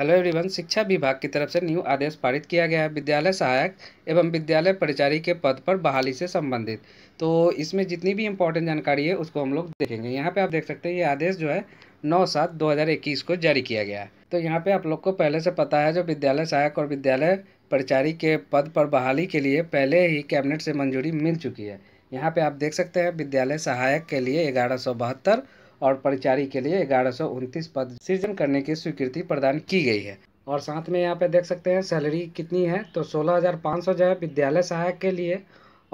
hello everyone शिक्षा विभाग की तरफ से न्यू आदेश पारित किया गया है विद्यालय सहायक एवं विद्यालय परिचारी के पद पर बहाली से संबंधित तो इसमें जितनी भी इम्पोर्टेंट जानकारी है उसको हम लोग देखेंगे यहाँ पे आप देख सकते हैं ये आदेश जो है नौ सात दो हज़ार इक्कीस को जारी किया गया है तो यहाँ पे आप लोग को पहले से पता है जो विद्यालय सहायक और विद्यालय परिचारी के पद पर बहाली के लिए पहले ही कैबिनेट से मंजूरी मिल चुकी है यहाँ पर आप देख सकते हैं विद्यालय सहायक के लिए ग्यारह और परिचारी के लिए ग्यारह पद सृजन करने की स्वीकृति प्रदान की गई है और साथ में यहाँ पे देख सकते हैं सैलरी कितनी है तो 16,500 जो है विद्यालय सहायक के लिए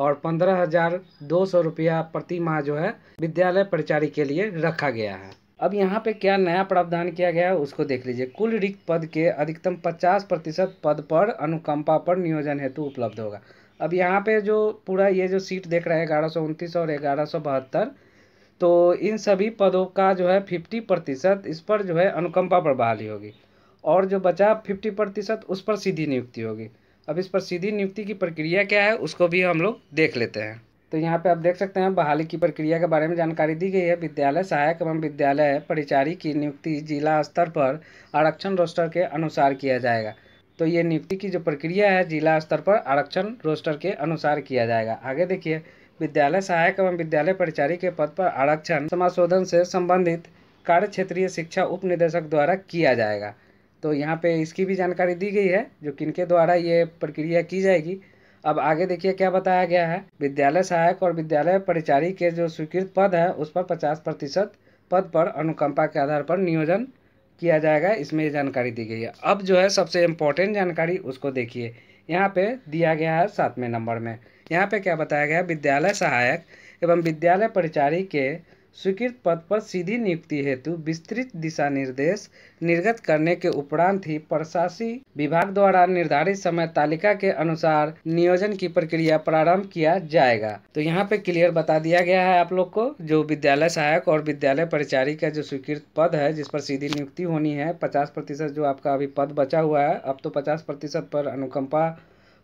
और 15,200 रुपया प्रति माह जो है विद्यालय परिचारी के लिए रखा गया है अब यहाँ पे क्या नया प्रावधान किया गया है उसको देख लीजिए कुल रिक्त पद के अधिकतम 50 प्रतिशत पद पर अनुकंपा पर नियोजन हेतु उपलब्ध होगा अब यहाँ पे जो पूरा ये जो सीट देख रहा है ग्यारह और ग्यारह तो इन सभी पदों का जो है फिफ्टी प्रतिशत इस पर जो है अनुकंपा पर बहाली होगी और जो बचा फिफ्टी प्रतिशत उस पर सीधी नियुक्ति होगी अब इस पर सीधी नियुक्ति की प्रक्रिया क्या है उसको भी हम लोग देख लेते हैं तो यहाँ पे आप देख सकते हैं बहाली की प्रक्रिया के बारे में जानकारी दी गई है विद्यालय सहायक एवं विद्यालय परिचारी की नियुक्ति जिला स्तर पर आरक्षण रोस्टर के अनुसार किया जाएगा तो ये नियुक्ति की जो प्रक्रिया है जिला स्तर पर आरक्षण रोस्टर के अनुसार किया जाएगा आगे देखिए विद्यालय सहायक एवं विद्यालय परिचारी के पद पर आरक्षण समाशोधन से संबंधित कार्य क्षेत्रीय शिक्षा उप निदेशक द्वारा किया जाएगा तो यहाँ पे इसकी भी जानकारी दी गई है जो किनके द्वारा ये प्रक्रिया की जाएगी अब आगे देखिए क्या बताया गया है विद्यालय सहायक और विद्यालय परिचारी के जो स्वीकृत पद है उस पर पचास प्रतिशत पद पर अनुकंपा के आधार पर नियोजन किया जाएगा इसमें जानकारी दी गई है अब जो है सबसे इम्पोर्टेंट जानकारी उसको देखिए यहाँ पे दिया गया है सातवें नंबर में यहाँ पे क्या बताया गया विद्यालय सहायक एवं विद्यालय परिचारी के स्वीकृत पद पर सीधी नियुक्ति हेतु विस्तृत दिशा निर्देश निर्गत करने के उपरांत ही प्रशासी विभाग द्वारा निर्धारित समय तालिका के अनुसार नियोजन की प्रक्रिया प्रारंभ किया जाएगा तो यहाँ पे क्लियर बता दिया गया है आप लोग को जो विद्यालय सहायक और विद्यालय परिचारी का जो स्वीकृत पद है जिस पर सीधी नियुक्ति होनी है पचास प्रतिशत जो आपका अभी पद बचा हुआ है अब तो पचास प्रतिशत पर अनुकंपा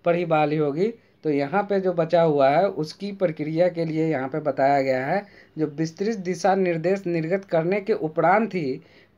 पर ही बहाली होगी तो यहाँ पे जो बचा हुआ है उसकी प्रक्रिया के लिए यहाँ पे बताया गया है जो विस्तृत दिशा निर्देश निर्गत करने के उपरांत ही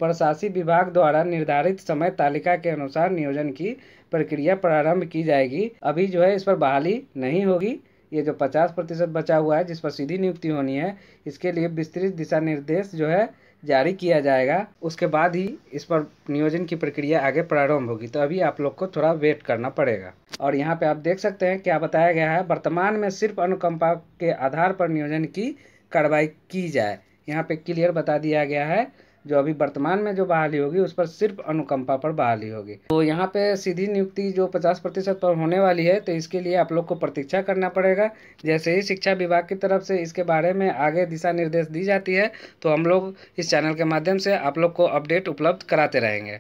प्रशासी विभाग द्वारा निर्धारित समय तालिका के अनुसार नियोजन की प्रक्रिया प्रारंभ की जाएगी अभी जो है इस पर बहाली नहीं होगी ये जो पचास प्रतिशत बचा हुआ है जिस पर सीधी नियुक्ति होनी है इसके लिए विस्तृत दिशा निर्देश जो है जारी किया जाएगा उसके बाद ही इस पर नियोजन की प्रक्रिया आगे प्रारंभ होगी तो अभी आप लोग को थोड़ा वेट करना पड़ेगा और यहाँ पे आप देख सकते हैं क्या बताया गया है वर्तमान में सिर्फ अनुकंपा के आधार पर नियोजन की कार्रवाई की जाए यहाँ पे क्लियर बता दिया गया है जो अभी वर्तमान में जो बहाली होगी उस पर सिर्फ अनुकंपा पर बहाली होगी तो यहाँ पे सीधी नियुक्ति जो 50 प्रतिशत पर होने वाली है तो इसके लिए आप लोग को प्रतीक्षा करना पड़ेगा जैसे ही शिक्षा विभाग की तरफ से इसके बारे में आगे दिशा निर्देश दी जाती है तो हम लोग इस चैनल के माध्यम से आप लोग को अपडेट उपलब्ध कराते रहेंगे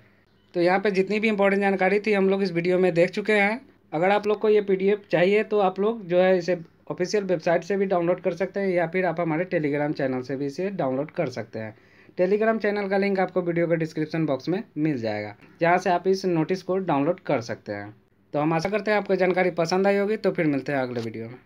तो यहाँ पर जितनी भी इंपॉर्टेंट जानकारी थी हम लोग इस वीडियो में देख चुके हैं अगर आप लोग को ये पी चाहिए तो आप लोग जो है इसे ऑफिशियल वेबसाइट से भी डाउनलोड कर सकते हैं या फिर आप हमारे टेलीग्राम चैनल से भी इसे डाउनलोड कर सकते हैं टेलीग्राम चैनल का लिंक आपको वीडियो के डिस्क्रिप्शन बॉक्स में मिल जाएगा जहाँ से आप इस नोटिस को डाउनलोड कर सकते हैं तो हम आशा करते हैं आपको जानकारी पसंद आई होगी तो फिर मिलते हैं अगले वीडियो में